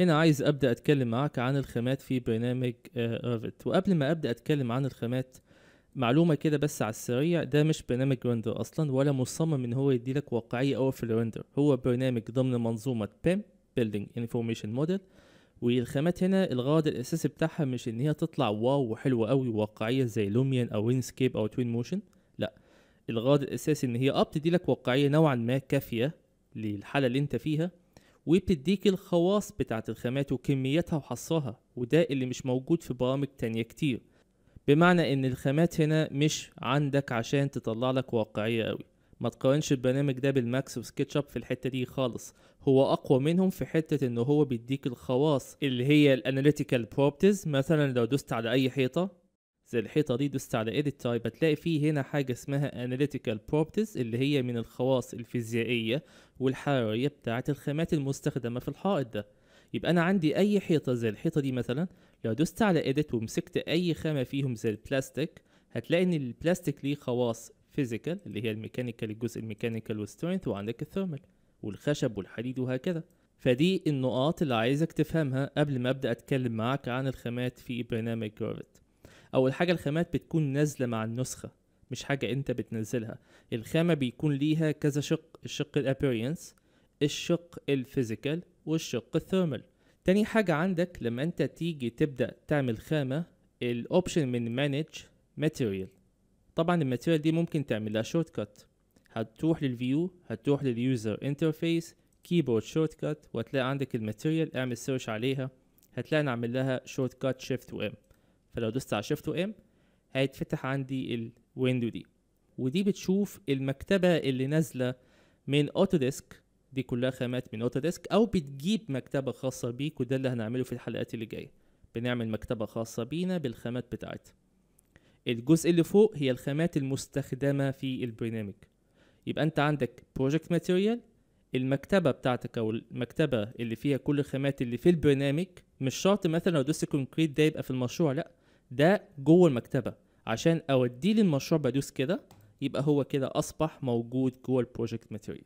هنا عايز ابدا اتكلم معاك عن الخامات في برنامج رافت آه، وقبل ما ابدا اتكلم عن الخامات معلومة كده بس على السريع ده مش برنامج رندر أصلا ولا مصمم إن هو يديلك واقعية أوي في الرندر هو برنامج ضمن منظومة بيم Building Information Model والخامات هنا الغرض الأساسي بتاعها مش إن هي تطلع واو وحلوة أوي وواقعية زي لوميان أو وينسكيب أو توين موشن لأ الغرض الأساسي إن هي أه بتديلك واقعية نوعا ما كافية للحالة اللي أنت فيها وبتديك الخواص بتاعة الخامات وكميتها وحصاها وده اللي مش موجود في برامج تانية كتير بمعنى ان الخامات هنا مش عندك عشان تطلع لك واقعية قوي ما تقارنش البرنامج ده بالماكس وسكتش في الحته دي خالص هو اقوى منهم في حته ان هو بيديك الخواص اللي هي الاناليتيكال بروبتيز مثلا لو دوست على اي حيطه زي الحيطة دي دوست على edit type هتلاقي فيه هنا حاجة اسمها analytical properties اللي هي من الخواص الفيزيائية والحرارية بتاعة الخامات المستخدمة في الحائط ده يبقى أنا عندي أي حيطة زي الحيطة دي مثلا لو دوست على edit ومسكت أي خامة فيهم زي البلاستيك هتلاقي إن البلاستيك ليه خواص فيزيكال اللي هي الميكانيكال الجزء الميكانيكال والسترينث وعندك الثيرمال والخشب والحديد وهكذا فدي النقاط اللي عايزك تفهمها قبل ما أبدأ أتكلم معاك عن الخامات في برنامج جرافيت أول حاجة الخامات بتكون نازلة مع النسخة مش حاجة أنت بتنزلها الخامة بيكون ليها كذا شق الشق الابيرينس الشق الفيزيكال والشق الثيرمال تاني حاجة عندك لما أنت تيجي تبدأ تعمل خامة الأوبشن من مانج ماتيريال طبعا الماتيريال دي ممكن تعملها شورت كات هتروح للفيو هتروح لليوزر انترفيس كيبورد شورت كات وهتلاقي عندك الماتيريال اعمل سيرش عليها هتلاقي انا عامل لها شورت كات شيفت وام فلو دوست على شيفت وام هيتفتح عندي الويندو دي ودي بتشوف المكتبه اللي نازله من اوتوديسك دي كلها خامات من اوتوديسك او بتجيب مكتبه خاصه بيك وده اللي هنعمله في الحلقات اللي جايه بنعمل مكتبه خاصه بينا بالخامات بتاعتها الجزء اللي فوق هي الخامات المستخدمه في البرنامج يبقى انت عندك بروجكت ماتيريال المكتبه بتاعتك او المكتبه اللي فيها كل الخامات اللي في البرنامج مش شرط مثلا لو دوست كونكريت ده يبقى في المشروع لا ده جوه المكتبه عشان اوديه للمشروع بدوس كده يبقى هو كده اصبح موجود جوه البروجكت ماتيريال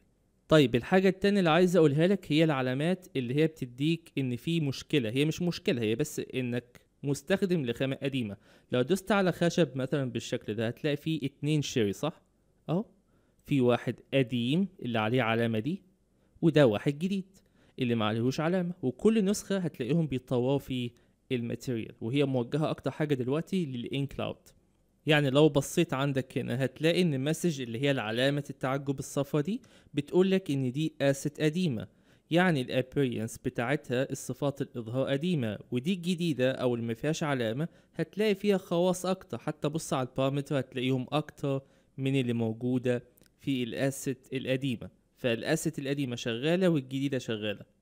طيب الحاجة التانية اللي عايز اقولها لك هي العلامات اللي هي بتديك ان في مشكلة هي مش مشكلة هي بس انك مستخدم لخامة قديمة لو دوست على خشب مثلا بالشكل ده هتلاقي فيه اتنين شيري صح اهو في واحد قديم اللي عليه علامة دي وده واحد جديد اللي ما عليهوش علامة وكل نسخة هتلاقيهم بيتطوروا في الماتيريال وهي موجهه اكتر حاجه دلوقتي للان كلاود يعني لو بصيت عندك هنا هتلاقي ان المسج اللي هي علامه التعجب الصفرا دي بتقول لك ان دي اسيت قديمه يعني الابيرينس بتاعتها الصفات الاظهار قديمه ودي الجديده او اللي مفيهاش علامه هتلاقي فيها خواص اكتر حتى بص على البارامتر هتلاقيهم اكتر من اللي موجوده في الاسيت القديمه فالاسيت القديمه شغاله والجديده شغاله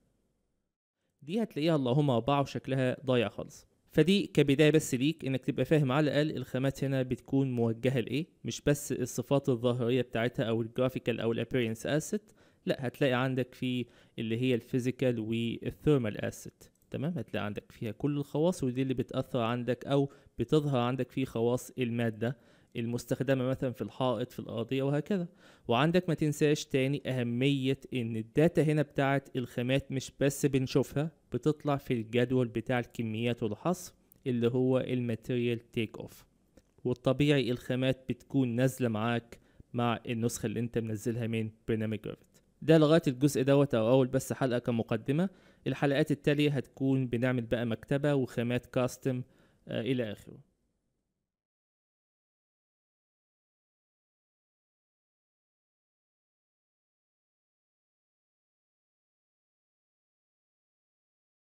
دي هتلاقيها اللهم اربعه وشكلها ضايع خالص فدي كبدايه بس ليك انك تبقى فاهم على الاقل الخامات هنا بتكون موجهه لايه مش بس الصفات الظاهريه بتاعتها او الجرافيكال او الابيرنس اسيت لا هتلاقي عندك في اللي هي الفيزيكال والثيرمال اسيت تمام هتلاقي عندك فيها كل الخواص ودي اللي بتاثر عندك او بتظهر عندك في خواص الماده المستخدمه مثلا في الحائط في الارضيه وهكذا وعندك ما تنساش تاني اهميه ان الداتا هنا بتاعه الخامات مش بس بنشوفها بتطلع في الجدول بتاع الكميات والحصر اللي هو الماتيريال تيك اوف والطبيعي الخامات بتكون نازله معاك مع النسخه اللي انت منزلها من برنامج جرافيت ده لغايه الجزء دوت او اول بس حلقه كمقدمه الحلقات التاليه هتكون بنعمل بقى مكتبه وخامات كاستم آه الى اخره